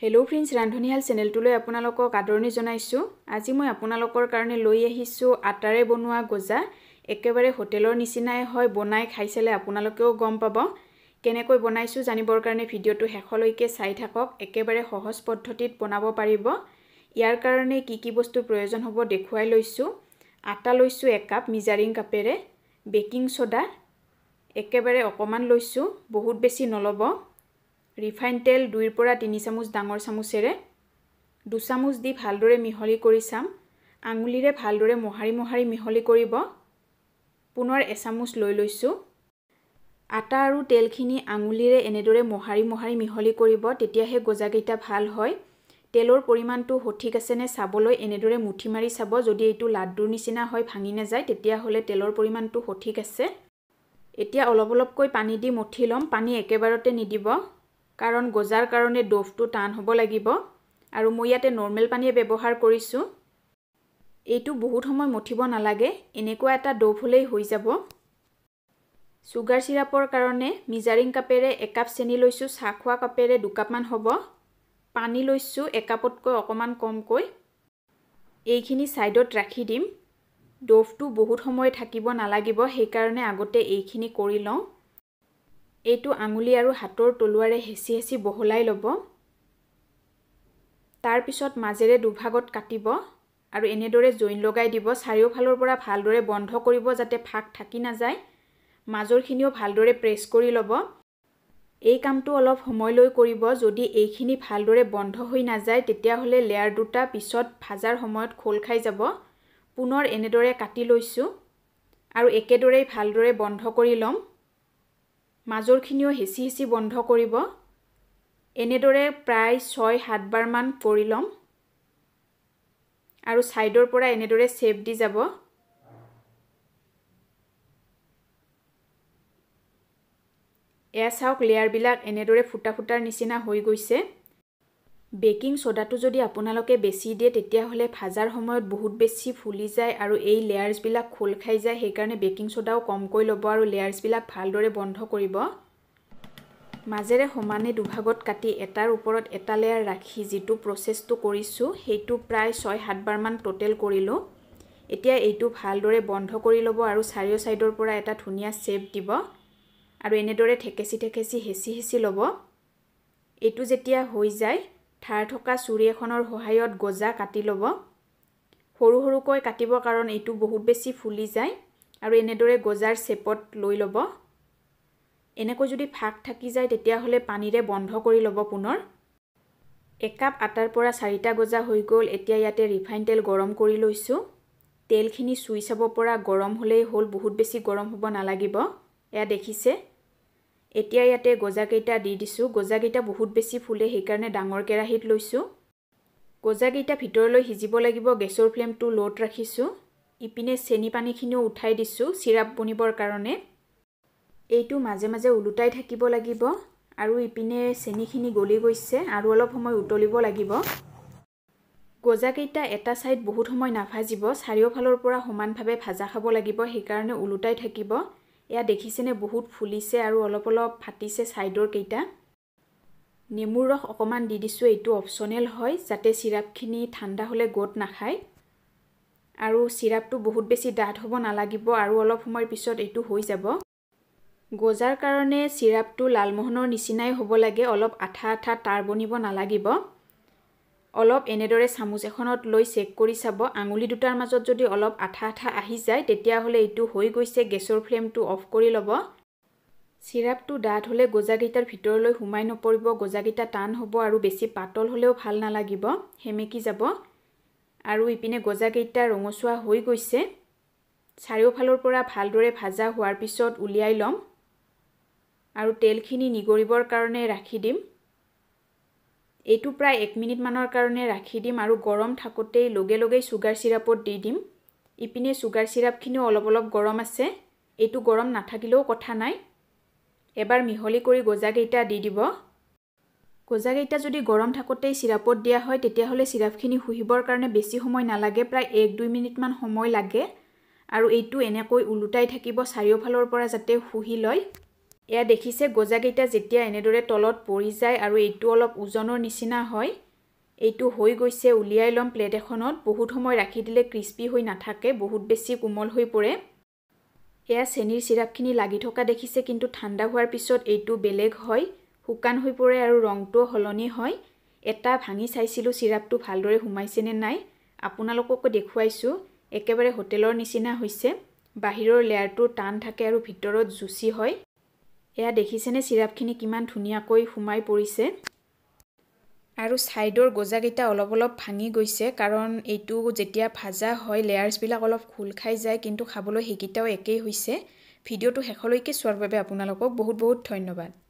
hello' friends ৰান্ধনীশাল চেনেলটোলৈ আপোনালোকক আদৰণি জনাইছোঁ আজি মই আপোনালোকৰ কাৰণে লৈ আহিছোঁ আটাৰে বনোৱা গজা একেবাৰে হোটেলৰ নিচিনাই হয় বনাই খাই চালে আপোনালোকেও গম পাব কেনেকৈ বনাইছোঁ জানিবৰ কাৰণে ভিডিঅ'টো শেষলৈকে চাই থাকক একেবাৰে সহজ পদ্ধতিত বনাব পাৰিব ইয়াৰ কাৰণে কি কি বস্তু প্ৰয়োজন হ'ব দেখুৱাই লৈছোঁ আটা লৈছোঁ একাপ মিজাৰিং কাপেৰে বেকিং চ'দা একেবাৰে অকণমান লৈছোঁ বহুত বেছি নল'ব ৰিফাইন তেল দুইৰ পৰা তিনি চামুচ ডাঙৰ চামুচেৰে দুচামুচ দি ভালদৰে মিহলি কৰি চাম আঙুলিৰে ভালদৰে মোহাৰি মোহাৰি মিহলি কৰিব পুনৰ এচামুচ লৈ লৈছোঁ আটা আৰু তেলখিনি আঙুলিৰে এনেদৰে মোহাৰি মোহাৰি মিহলি কৰিব তেতিয়াহে গজাকেইটা ভাল হয় তেলৰ পৰিমাণটো সঠিক আছেনে চাবলৈ এনেদৰে মুঠি মাৰি চাব যদি এইটো লাড্ডুৰ নিচিনা হয় ভাঙি নাযায় তেতিয়াহ'লে তেলৰ পৰিমাণটো সঠিক আছে এতিয়া অলপ অলপকৈ পানী দি মঠি ল'ম পানী একেবাৰতে নিদিব কাৰণ গজাৰ কাৰণে ডোভটো টান হ'ব লাগিব আৰু মই ইয়াতে নৰ্মেল পানীয়ে ব্যৱহাৰ কৰিছোঁ এইটো বহুত সময় মঠিব নালাগে এনেকুৱা এটা ডোভ হ'লেই হৈ যাব চুগাৰ চিৰাপৰ কাৰণে মিজাৰিং কাপেৰে একাপ চেনি লৈছোঁ চাহ খোৱা কাপেৰে দুকাপমান হ'ব পানী লৈছোঁ একাপতকৈ অকণমান কমকৈ এইখিনি ছাইডত ৰাখি দিম ডোভটো বহুত সময় থাকিব নালাগিব সেইকাৰণে আগতে এইখিনি কৰি লওঁ এইটো আঙুলি আৰু হাতৰ তলুৱাৰে হেঁচি হেঁচি বহলাই ল'ব তাৰপিছত মাজেৰে দুভাগত কাটিব আৰু এনেদৰে জইন লগাই দিব চাৰিওফালৰ পৰা ভালদৰে বন্ধ কৰিব যাতে ফাক থাকি নাযায় মাজৰখিনিও ভালদৰে প্ৰেছ কৰি ল'ব এই কামটো অলপ সময়লৈ কৰিব যদি এইখিনি ভালদৰে বন্ধ হৈ নাযায় তেতিয়াহ'লে লেয়াৰ দুটা পিছত ভাজাৰ সময়ত খোল খাই যাব পুনৰ এনেদৰে কাটি লৈছোঁ আৰু একেদৰেই ভালদৰে বন্ধ কৰি ল'ম মাজৰখিনিও হেঁচি হেঁচি বন্ধ কৰিব এনেদৰে প্ৰায় ছয় সাতবাৰমান কৰি ল'ম আৰু ছাইডৰ পৰা এনেদৰে চেপ দি যাব এয়া চাওক লেয়াৰবিলাক এনেদৰে ফুটা ফুটাৰ নিচিনা হৈ গৈছে বেকিং চ'ডাটো যদি আপোনালোকে বেছি দিয়ে তেতিয়াহ'লে ভাজাৰ সময়ত বহুত বেছি ফুলি যায় আৰু এই লেয়াৰ্ছবিলাক খোল খাই যায় সেইকাৰণে বেকিং চ'ডাও কমকৈ ল'ব আৰু লেয়াৰ্ছবিলাক ভালদৰে বন্ধ কৰিব মাজেৰে সমানে দুভাগত কাটি এটাৰ ওপৰত এটা লেয়াৰ ৰাখি যিটো প্ৰচেছটো কৰিছোঁ সেইটো প্ৰায় ছয় সাতবাৰমান টোটেল কৰিলোঁ এতিয়া এইটো ভালদৰে বন্ধ কৰি ল'ব আৰু চাৰিও ছাইডৰ পৰা এটা ধুনীয়া শ্বেপ দিব আৰু এনেদৰে ঠেকেচি ঠেকেচি হেঁচি হেঁচি ল'ব এইটো যেতিয়া হৈ যায় ঠাৰ থকা চুৰি এখনৰ সহায়ত গজা কাটি ল'ব সৰু সৰুকৈ কাটিব কাৰণ এইটো বহুত বেছি ফুলি যায় আৰু এনেদৰে গজাৰ চেপত লৈ ল'ব এনেকৈ যদি ফাক থাকি যায় তেতিয়াহ'লে পানীৰে বন্ধ কৰি ল'ব পুনৰ একাপ আটাৰ পৰা চাৰিটা গজা হৈ গ'ল এতিয়া ইয়াতে ৰিফাইন তেল গৰম কৰি লৈছোঁ তেলখিনি চুই চাব পৰা গৰম হ'লেই হ'ল বহুত বেছি গৰম হ'ব নালাগিব এয়া দেখিছে এতিয়া ইয়াতে গজাকেইটা দি দিছোঁ গজাকেইটা বহুত বেছি ফুলে সেইকাৰণে ডাঙৰ কেৰাহীত লৈছোঁ গজাকেইটা ভিতৰলৈ সিজিব লাগিব গেছৰ ফ্লেমটো ল'ত ৰাখিছোঁ ইপিনে চেনি পানীখিনিও উঠাই দিছোঁ চিৰাপ বনিবৰ কাৰণে এইটো মাজে মাজে ওলোটাই থাকিব লাগিব আৰু ইপিনে চেনিখিনি গলি গৈছে আৰু অলপ সময় উতলিব লাগিব গজাকেইটা এটা ছাইড বহুত সময় নাভাজিব চাৰিওফালৰ পৰা সমানভাৱে ভাজা খাব লাগিব সেইকাৰণে ওলোটাই থাকিব এয়া দেখিছেনে বহুত ফুলিছে আৰু অলপ অলপ ফাটিছে ছাইডৰ কেইটা নেমুৰ ৰস অকণমান দি দিছোঁ এইটো অপচনেল হয় যাতে চিৰাপখিনি ঠাণ্ডা হ'লে গোট নাখায় আৰু চিৰাপটো বহুত বেছি ডাঠ হ'ব নালাগিব আৰু অলপ সময়ৰ পিছত এইটো হৈ যাব গজাৰ কাৰণে চিৰাপটো লালমোহনৰ নিচিনাই হ'ব লাগে অলপ আঠা আঠা তাৰ বনিব নালাগিব অলপ এনেদৰে চামুচ এখনত লৈ চেক কৰি চাব আঙুলি দুটাৰ মাজত যদি অলপ আঠা আঠা আহি যায় তেতিয়াহ'লে এইটো হৈ গৈছে গেছৰ ফ্লেমটো অফ কৰি ল'ব চিৰাপটো ডাঠ হ'লে গজাকেইটাৰ ভিতৰলৈ সোমাই নপৰিব গজাকেইটা টান হ'ব আৰু বেছি পাতল হ'লেও ভাল নালাগিব সেমেকি যাব আৰু ইপিনে গজাকেইটা ৰঙচুৱা হৈ গৈছে চাৰিওফালৰ পৰা ভালদৰে ভাজা হোৱাৰ পিছত উলিয়াই ল'ম আৰু তেলখিনি নিগৰিবৰ কাৰণে ৰাখি দিম এইটো প্ৰায় এক মিনিটমানৰ কাৰণে ৰাখি দিম আৰু গৰম থাকোঁতেই লগে লগেই চুগাৰ চিৰাপত দি দিম ইপিনে চুগাৰ চিৰাপখিনিও অলপ অলপ গৰম আছে এইটো গৰম নাথাকিলেও কথা নাই এবাৰ মিহলি কৰি গজাকেইটা দি দিব গজাকেইটা যদি গৰম থাকোঁতেই চিৰাপত দিয়া হয় তেতিয়াহ'লে চিৰাপখিনি শুহিবৰ কাৰণে বেছি সময় নালাগে প্ৰায় এক দুই মিনিটমান সময় লাগে আৰু এইটো এনেকৈ ওলোটাই থাকিব চাৰিওফালৰ পৰা যাতে শুহি লয় এয়া দেখিছে গজাকেইটা যেতিয়া এনেদৰে তলত পৰি যায় আৰু এইটো অলপ ওজনৰ নিচিনা হয় এইটো হৈ গৈছে উলিয়াই ল'ম প্লেট এখনত বহুত সময় ৰাখি দিলে ক্ৰিস্পি হৈ নাথাকে বহুত বেছি কোমল হৈ পৰে এয়া চেনীৰ চিৰাপখিনি লাগি থকা দেখিছে কিন্তু ঠাণ্ডা হোৱাৰ পিছত এইটো বেলেগ হয় শুকান হৈ পৰে আৰু ৰংটোও সলনি হয় এটা ভাঙি চাইছিলোঁ চিৰাপটো ভালদৰে সোমাইছেনে নাই আপোনালোককো দেখুৱাইছোঁ একেবাৰে হোটেলৰ নিচিনা হৈছে বাহিৰৰ লেয়াৰটো টান থাকে আৰু ভিতৰত জুচি হয় এয়া দেখিছেনে চিৰাপখিনি কিমান ধুনীয়াকৈ সোমাই পৰিছে আৰু ছাইডৰ গজাকেইটা অলপ অলপ ভাঙি গৈছে কাৰণ এইটো যেতিয়া ভাজা হয় লেয়াৰছবিলাক অলপ খোল খাই যায় কিন্তু খাবলৈ সেইকেইটাও একেই হৈছে ভিডিঅ'টো শেষলৈকে চোৱাৰ বাবে আপোনালোকক বহুত বহুত ধন্যবাদ